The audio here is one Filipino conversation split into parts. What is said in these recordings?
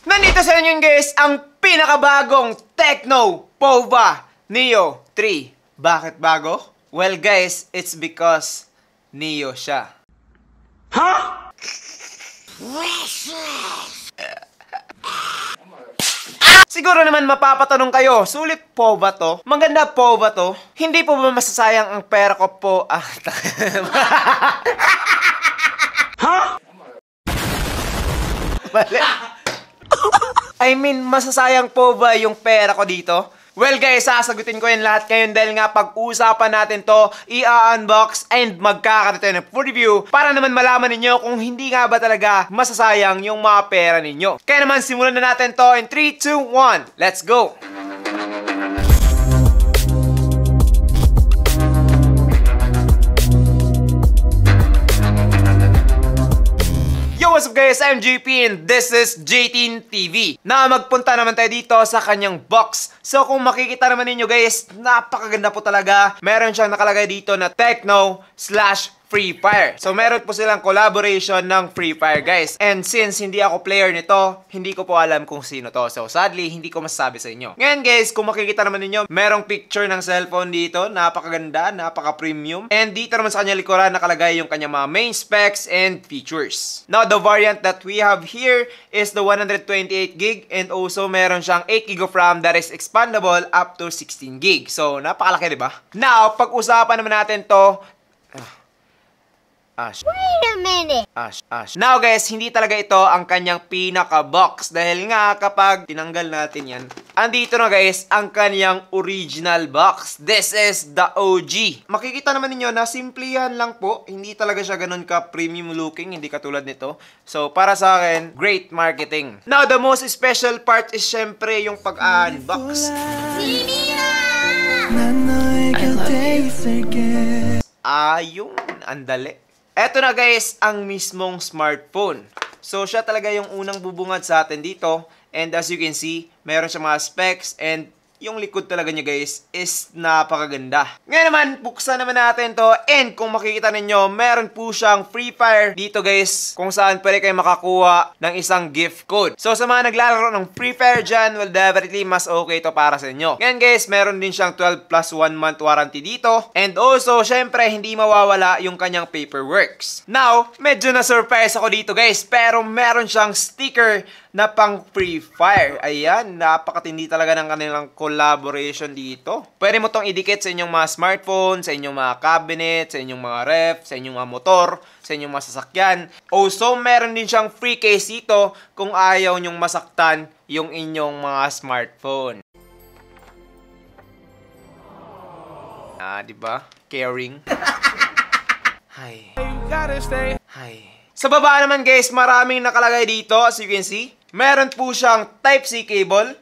Nandito sa inyo guys ang pinakabagong Tecno Pova Neo 3. Bakit bago? Well guys, it's because Neo siya. Ha? Huh? Siguro naman mapapatanong kayo, sulit po ba to? Maganda po ba to? Hindi po ba masasayang ang pera ko po? Ah, ha? Mali. I mean, masasayang po ba yung pera ko dito? Well guys, sasagutin ko yan lahat ngayon dahil nga pag-uusapan natin to, i-unbox and magkakarito ng full review para naman malaman ninyo kung hindi nga ba talaga masasayang yung mga pera ninyo. Kaya naman simulan na natin to in 3, 2, 1, let's go! what's up guys? I'm JP and this is JTN TV. Na magpunta naman tayo dito sa kanyang box. So kung makikita naman ninyo guys, napakaganda po talaga. Meron siyang nakalagay dito na Techno slash Free Fire. So meron po silang collaboration ng Free Fire guys. And since hindi ako player nito, hindi ko po alam kung sino to. So sadly, hindi ko masasabi sa inyo. Ngayon guys, kung makikita naman ninyo, merong picture ng cellphone dito. Napakaganda, napaka-premium. And dito naman sa kanya likuran nakalagay yung kanya mga main specs and features. Now, the variant that we have here is the 128 gb and also meron siyang 8 gb of RAM that is expandable up to 16 gb So, napakalaki, di ba? Now, pag-usapan naman natin to Ash. Wait a minute. Ash, ash. Now guys, hindi talaga ito ang kanyang pinaka-box dahil nga kapag tinanggal natin yan, andito na guys ang kanyang original box. This is the OG. Makikita naman ninyo na simple lang po. Hindi talaga siya ganun ka premium looking, hindi katulad nito. So para sa akin, great marketing. Now the most special part is syempre yung pag-unbox. I Ayun, andali. Eto na guys, ang mismong smartphone. So siya talaga yung unang bubungad sa atin dito. And as you can see, meron siyang mga specs and yung likod talaga niya guys is napakaganda. Ngayon naman, buksan naman natin to and kung makikita ninyo, meron po siyang free fire dito guys kung saan pwede kayo makakuha ng isang gift code. So sa mga naglalaro ng free fire dyan, well definitely mas okay to para sa inyo. Ngayon guys, meron din siyang 12 plus 1 month warranty dito and also syempre hindi mawawala yung kanyang paperworks. Now, medyo na-surprise ako dito guys pero meron siyang sticker na pang free fire. Ayan, napakatindi talaga ng kanilang kulay collaboration dito. Pwede mo tong idikit sa inyong mga smartphone, sa inyong mga cabinet, sa inyong mga ref, sa inyong mga motor, sa inyong mga sasakyan. Also, meron din siyang free case dito kung ayaw nyong masaktan yung inyong mga smartphone. Ah, di ba? Caring. Hi. Hi. Sa baba naman guys, maraming nakalagay dito as you can see. Meron po siyang Type-C cable,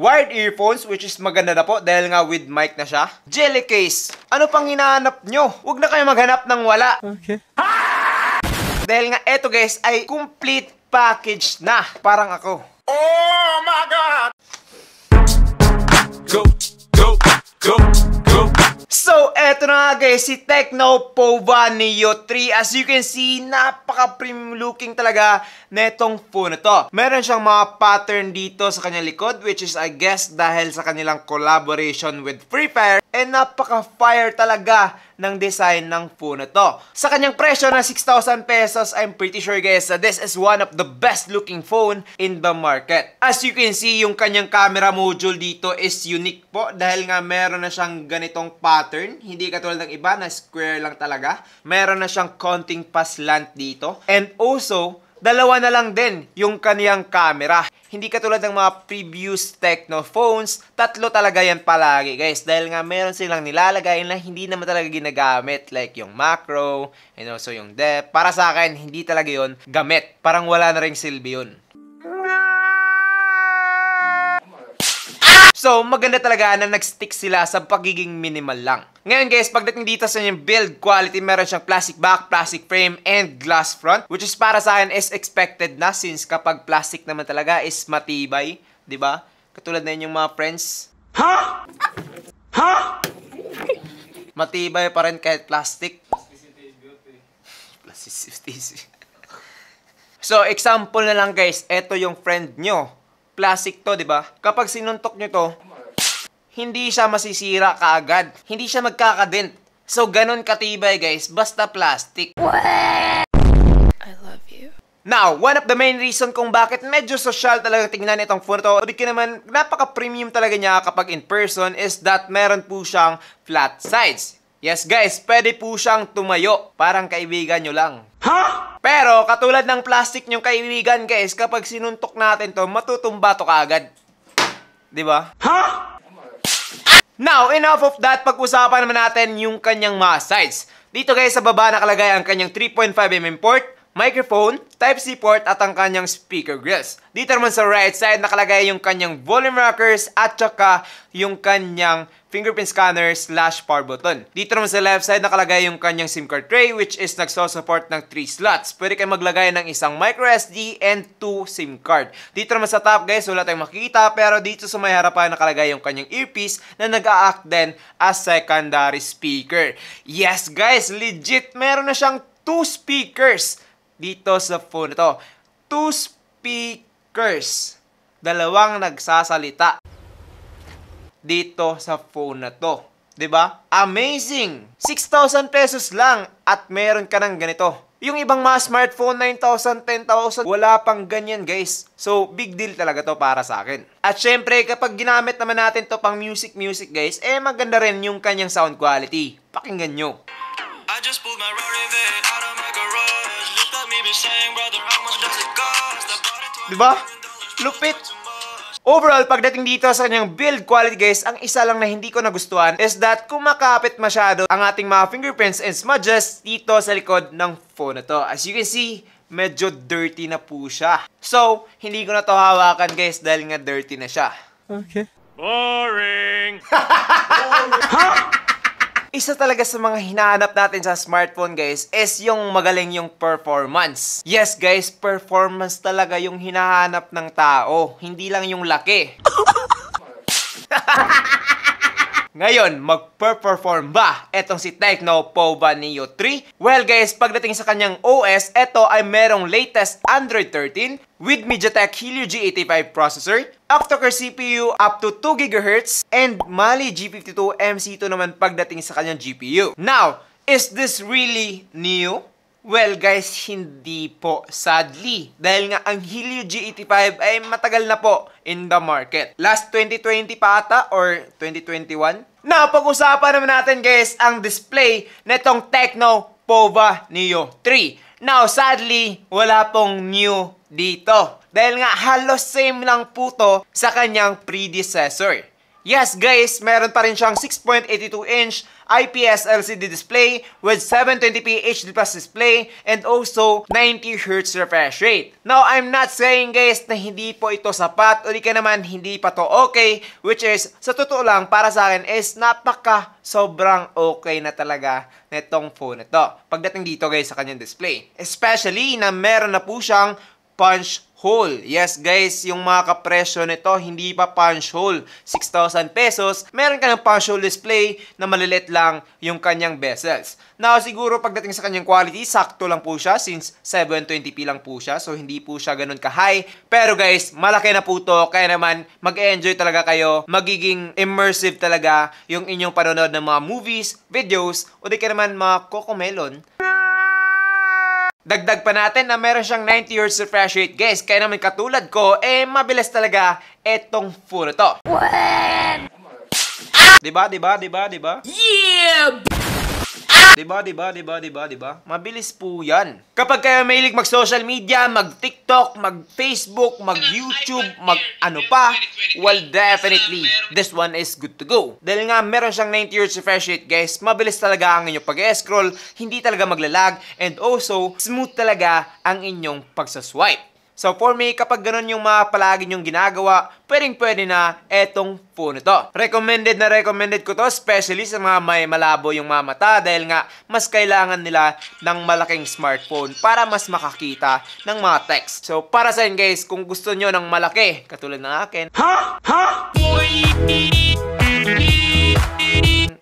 Wired earphones, which is maganda na po dahil nga with mic na siya. Jelly case. Ano pang hinahanap nyo? Huwag na kayo maghanap ng wala. Okay. Ah! Dahil nga eto guys ay complete package na. Parang ako. Oh my God! Go, go, go! So, eto na nga guys, si Tecno Pova 3. As you can see, napaka-premium looking talaga netong phone na to. Meron siyang mga pattern dito sa kanyang likod, which is I guess dahil sa kanilang collaboration with Free Fire. And napaka-fire talaga ng design ng phone to. Sa kanyang presyo na 6,000 pesos, I'm pretty sure guys that this is one of the best looking phone in the market. As you can see, yung kanyang camera module dito is unique po dahil nga meron na siyang ganitong pattern. Hindi katulad ng iba na square lang talaga. Meron na siyang konting paslant dito. And also, dalawa na lang din yung kaniyang camera. Hindi katulad ng mga previous techno phones, tatlo talaga yan palagi guys. Dahil nga meron silang nilalagay na hindi naman talaga ginagamit. Like yung macro, and also yung depth. Para sa akin, hindi talaga yon gamit. Parang wala na rin silbi yun. So, maganda talaga na nag-stick sila sa pagiging minimal lang. Ngayon guys, pagdating dito sa yung build quality, meron siyang plastic back, plastic frame, and glass front, which is para sa akin is expected na since kapag plastic naman talaga is matibay, di ba? Katulad na yung mga friends. Ha? Ha? matibay pa rin kahit plastic. Plasticity is beauty. Plasticity is... so, example na lang guys, eto yung friend nyo Plastic to, di ba? Kapag sinuntok nyo to, hindi siya masisira kaagad. Hindi siya magkakadent. So, ganun katibay guys, basta plastic. I love you. Now, one of the main reason kung bakit medyo social talaga tingnan itong phone to, di naman, napaka-premium talaga niya kapag in person is that meron po siyang flat sides. Yes guys, pwede po siyang tumayo. Parang kaibigan nyo lang. Ha? Huh? Pero katulad ng plastic nyong kaibigan guys, kapag sinuntok natin to, matutumba to kaagad. Di ba? Ha? Now, enough of that, pag-usapan naman natin yung kanyang mass size. Dito guys, sa baba nakalagay ang kanyang 3.5mm port, microphone, Type-C port at ang kanyang speaker grills. Dito naman sa right side, nakalagay yung kanyang volume rockers at saka yung kanyang fingerprint scanner slash power button. Dito naman sa left side, nakalagay yung kanyang SIM card tray which is nagsosupport ng 3 slots. Pwede kayo maglagay ng isang micro SD and 2 SIM card. Dito naman sa top guys, wala tayong makikita pero dito sa may harapan nakalagay yung kanyang earpiece na nag-a-act din as secondary speaker. Yes guys, legit meron na siyang 2 speakers dito sa phone ito. Two speakers. Dalawang nagsasalita dito sa phone na to. 'Di ba? Amazing! 6,000 pesos lang at meron ka ng ganito. Yung ibang mga smartphone, 9,000, 10,000, wala pang ganyan guys. So, big deal talaga to para sa akin. At syempre, kapag ginamit naman natin to pang music-music guys, eh maganda rin yung kanyang sound quality. Pakinggan nyo. I just pulled my Rory, Diba? Lupit. Overall, pagdating dito sa kanyang build quality guys, ang isa lang na hindi ko nagustuhan is that kumakapit masyado ang ating mga fingerprints and smudges dito sa likod ng phone na to. As you can see, medyo dirty na po siya. So, hindi ko na to hawakan guys dahil nga dirty na siya. Okay. Boring! Boring. Isa talaga sa mga hinahanap natin sa smartphone guys is yung magaling yung performance. Yes guys, performance talaga yung hinahanap ng tao, hindi lang yung laki. Ngayon, mag magperform ba itong si Tecno Pova Neo 3? Well guys, pagdating sa kanyang OS, ito ay merong latest Android 13 with MediaTek Helio G85 processor, octa-core CPU up to 2 GHz, and Mali G52 MC2 naman pagdating sa kanyang GPU. Now, is this really new? Well guys, hindi po sadly. Dahil nga ang Helio G85 ay matagal na po in the market. Last 2020 pa ata or 2021? Napag-usapan naman natin guys ang display nitong Tecno Pova Neo 3. Now sadly, wala pong new dito. Dahil nga halos same lang po to sa kanyang predecessor. Yes guys, meron pa rin siyang 6.82 inch IPS LCD display with 720p HD plus display and also 90Hz refresh rate. Now, I'm not saying guys na hindi po ito sapat o di ka naman hindi pa to okay which is, sa totoo lang, para sa akin is napaka sobrang okay na talaga netong phone ito Pagdating dito guys sa kanyang display. Especially na meron na po siyang punch hole. Yes guys, yung mga kapresyo nito, hindi pa punch hole. 6,000 pesos, meron ka ng punch hole display na malilit lang yung kanyang bezels. Now, siguro pagdating sa kanyang quality, sakto lang po siya since 720p lang po siya. So, hindi po siya ganun ka-high. Pero guys, malaki na po to. Kaya naman, mag-enjoy talaga kayo. Magiging immersive talaga yung inyong panonood ng mga movies, videos, o di ka naman mga kokomelon. Dagdag pa natin na meron siyang 90 years refresh rate guys. Kaya naman katulad ko, eh mabilis talaga etong phone to. What? Ah! Diba, diba, diba, diba? Yeah! Diba, diba, diba, diba, diba? Mabilis po yan. Kapag kayo mahilig mag-social media, mag-TikTok, mag-Facebook, mag-YouTube, mag-ano pa, well, definitely, this one is good to go. Dahil nga, meron siyang 90 years refresh rate, guys. Mabilis talaga ang inyong pag-scroll, hindi talaga maglalag, and also, smooth talaga ang inyong pagsaswipe. So for me, kapag ganun yung mga palagi nyong ginagawa, pwedeng pwede na etong phone to. Recommended na recommended ko to, especially sa mga may malabo yung mga mata dahil nga mas kailangan nila ng malaking smartphone para mas makakita ng mga text. So para sa inyo guys, kung gusto nyo ng malaki, katulad ng akin, ha? Ha?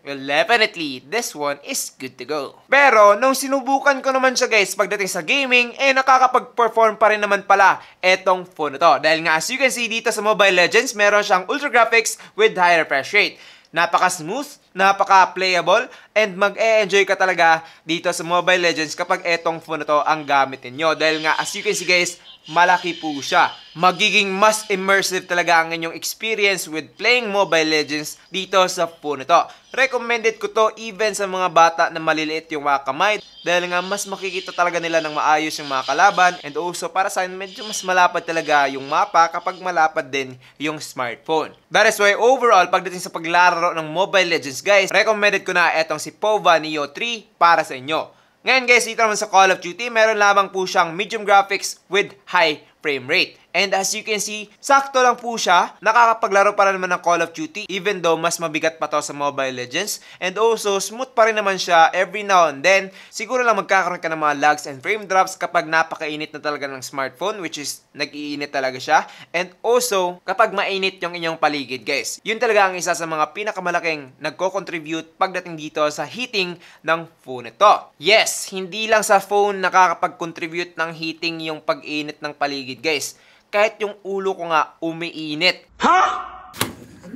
well definitely this one is good to go. Pero nung sinubukan ko naman siya guys pagdating sa gaming, eh nakakapag-perform pa rin naman pala etong phone na to. Dahil nga as you can see dito sa Mobile Legends, meron siyang ultra graphics with high refresh rate. Napaka-smooth, napaka-playable and mag-e-enjoy ka talaga dito sa Mobile Legends kapag etong phone na to ang gamitin ninyo. Dahil nga, as you can see guys, malaki po siya. Magiging mas immersive talaga ang inyong experience with playing Mobile Legends dito sa phone to. Recommended ko to even sa mga bata na maliliit yung mga kamay dahil nga mas makikita talaga nila ng maayos yung mga kalaban and also para sa akin medyo mas malapad talaga yung mapa kapag malapad din yung smartphone. That is why overall pagdating sa paglaro ng Mobile Legends guys, guys, recommended ko na etong si POVA Neo 3 para sa inyo. Ngayon guys, dito naman sa Call of Duty, meron lamang po siyang medium graphics with high frame rate. And as you can see, sakto lang po siya. Nakakapaglaro pa naman ng Call of Duty even though mas mabigat pa to sa Mobile Legends. And also, smooth pa rin naman siya every now and then. Siguro lang magkakaroon ka ng mga lags and frame drops kapag napakainit na talaga ng smartphone which is nag-iinit talaga siya. And also, kapag mainit yung inyong paligid guys. Yun talaga ang isa sa mga pinakamalaking nagko-contribute pagdating dito sa heating ng phone ito. Yes, hindi lang sa phone nakakapag-contribute ng heating yung pag-init ng paligid guys kahit yung ulo ko nga umiinit. Ha?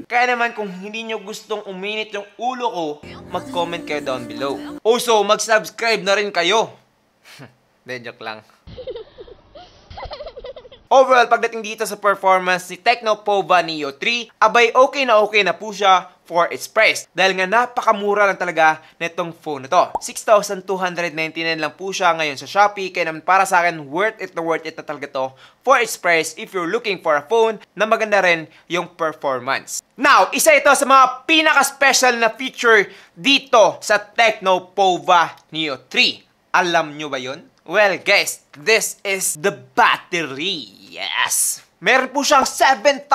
Kaya naman kung hindi nyo gustong uminit yung ulo ko, mag-comment kayo down below. Also, oh, mag-subscribe na rin kayo. Hindi, joke lang. Overall, pagdating dito sa performance ni Tecno Pova Neo 3, abay okay na okay na po siya for its price. Dahil nga napakamura lang talaga netong phone na to. 6,299 lang po siya ngayon sa Shopee. Kaya naman para sa akin, worth it na worth it na talaga to for its price if you're looking for a phone na maganda rin yung performance. Now, isa ito sa mga pinaka-special na feature dito sa Tecno Pova Neo 3. Alam nyo ba yon? Well guys, this is the battery. Yes! Meron po siyang 7,000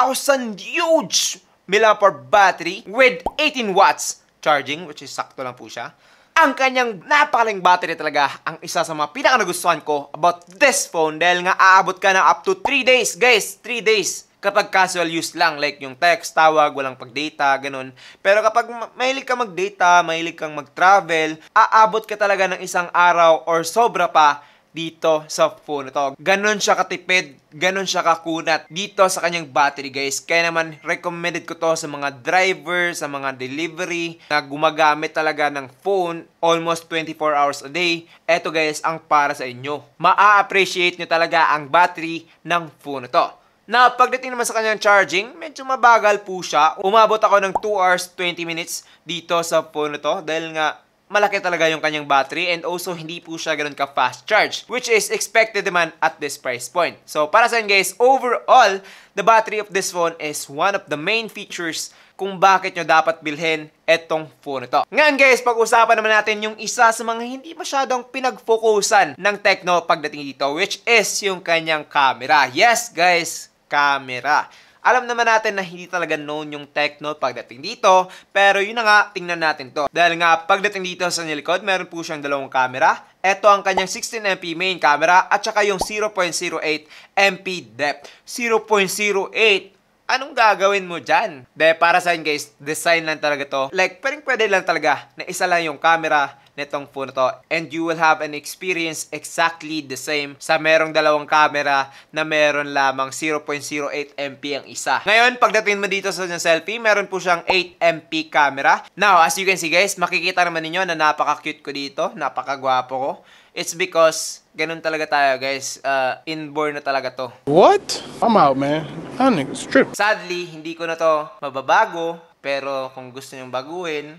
huge mAh battery with 18 watts charging, which is sakto lang po siya. Ang kanyang napakaling battery talaga ang isa sa mga pinaka nagustuhan ko about this phone dahil nga aabot ka na up to 3 days, guys, 3 days kapag casual use lang, like yung text, tawag, walang pag-data, ganun. Pero kapag mahilig ka mag-data, mahilig kang mag-travel, aabot ka talaga ng isang araw or sobra pa dito sa phone to. Ganon siya katipid, ganon siya kakunat dito sa kanyang battery guys. Kaya naman recommended ko to sa mga driver, sa mga delivery na gumagamit talaga ng phone almost 24 hours a day. Eto guys ang para sa inyo. Maa-appreciate nyo talaga ang battery ng phone to. Na pagdating naman sa kanyang charging, medyo mabagal po siya. Umabot ako ng 2 hours 20 minutes dito sa phone na to dahil nga malaki talaga yung kanyang battery and also hindi po siya ganun ka fast charge which is expected naman at this price point. So para sa guys, overall, the battery of this phone is one of the main features kung bakit nyo dapat bilhin etong phone ito. Ngayon guys, pag-usapan naman natin yung isa sa mga hindi masyadong pinag-focusan ng Tecno pagdating dito which is yung kanyang camera. Yes guys, camera. Alam naman natin na hindi talaga known yung Tecno pagdating dito, pero yun na nga, tingnan natin to. Dahil nga, pagdating dito sa nilikod, meron po siyang dalawang camera, ito ang kanyang 16MP main camera at saka yung 0.08MP depth. 0.08 anong gagawin mo dyan? Dahil para sa akin guys, design lang talaga to. Like, pwedeng pwede lang talaga na isa lang yung camera nitong phone to and you will have an experience exactly the same sa merong dalawang camera na meron lamang 0.08 MP ang isa. Ngayon, pagdating mo dito sa selfie, meron po siyang 8 MP camera. Now, as you can see guys, makikita naman ninyo na napaka-cute ko dito, napaka-gwapo ko. It's because ganun talaga tayo guys, uh, inborn na talaga to. What? I'm out man. Ano, it's true. Sadly, hindi ko na to mababago. Pero kung gusto niyong baguhin,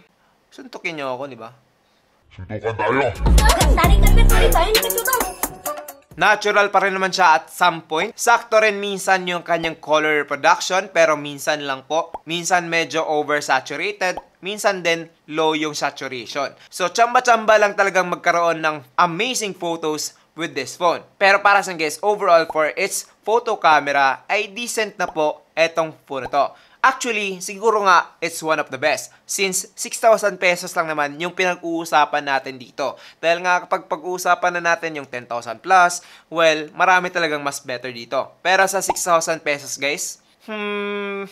suntukin niyo ako, di ba? Suntukan tayo! Natural pa rin naman siya at some point. Sakto rin minsan yung kanyang color production, pero minsan lang po. Minsan medyo oversaturated, minsan din low yung saturation. So, chamba-chamba lang talagang magkaroon ng amazing photos with this phone. Pero para sa guys, overall for its photo camera ay decent na po etong phone to. Actually, siguro nga, it's one of the best. Since 6,000 pesos lang naman yung pinag-uusapan natin dito. Dahil nga kapag pag-uusapan na natin yung 10,000 plus, well, marami talagang mas better dito. Pero sa 6,000 pesos guys, hmm,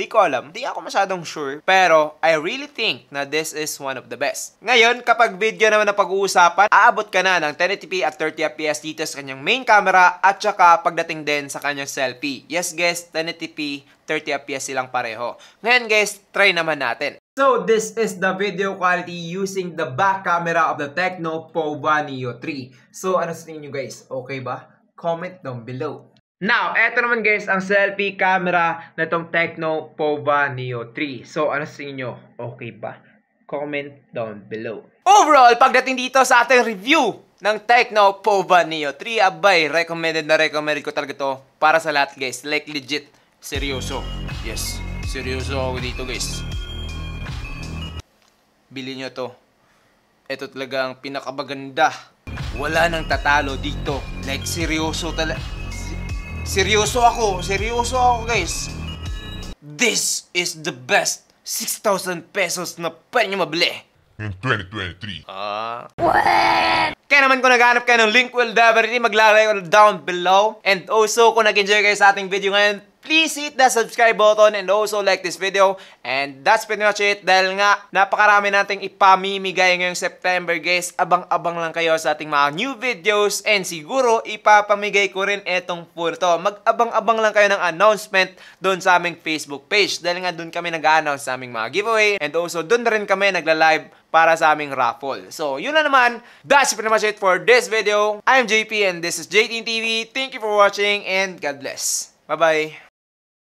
Di ko alam, di ako masyadong sure, pero I really think na this is one of the best. Ngayon, kapag video naman na pag-uusapan, aabot ka na ng 1080p at 30fps dito sa kanyang main camera at saka pagdating din sa kanyang selfie. Yes guys, 1080p, 30fps silang pareho. Ngayon guys, try naman natin. So this is the video quality using the back camera of the Tecno Pova Neo 3. So ano sa tingin guys? Okay ba? Comment down below. Now, eto naman guys, ang selfie camera na itong Tecno Pova Neo 3. So, ano sa inyo? Okay ba? Comment down below. Overall, pagdating dito sa ating review ng Tecno Pova Neo 3, abay, recommended na recommended ko talaga to para sa lahat guys. Like legit, seryoso. Yes, seryoso ako dito guys. Bili nyo to. Ito talaga ang pinakamaganda. Wala nang tatalo dito. Like seryoso talaga Seryoso ako, seryoso ako guys. This is the best 6,000 pesos na pwede nyo mabili. In 2023. Ah. Uh, What? Kaya naman kung naghanap kayo ng link, will definitely maglalay down below. And also, kung nag-enjoy kayo sa ating video ngayon, please hit the subscribe button and also like this video. And that's pretty much it dahil nga napakarami nating ipamimigay ngayong September guys. Abang-abang lang kayo sa ating mga new videos and siguro ipapamigay ko rin itong pool to. Mag-abang-abang lang kayo ng announcement doon sa aming Facebook page dahil nga doon kami nag-announce sa aming mga giveaway and also doon na rin kami nagla-live para sa aming raffle. So, yun na naman. That's pretty much it for this video. I'm JP and this is JT TV. Thank you for watching and God bless. Bye-bye!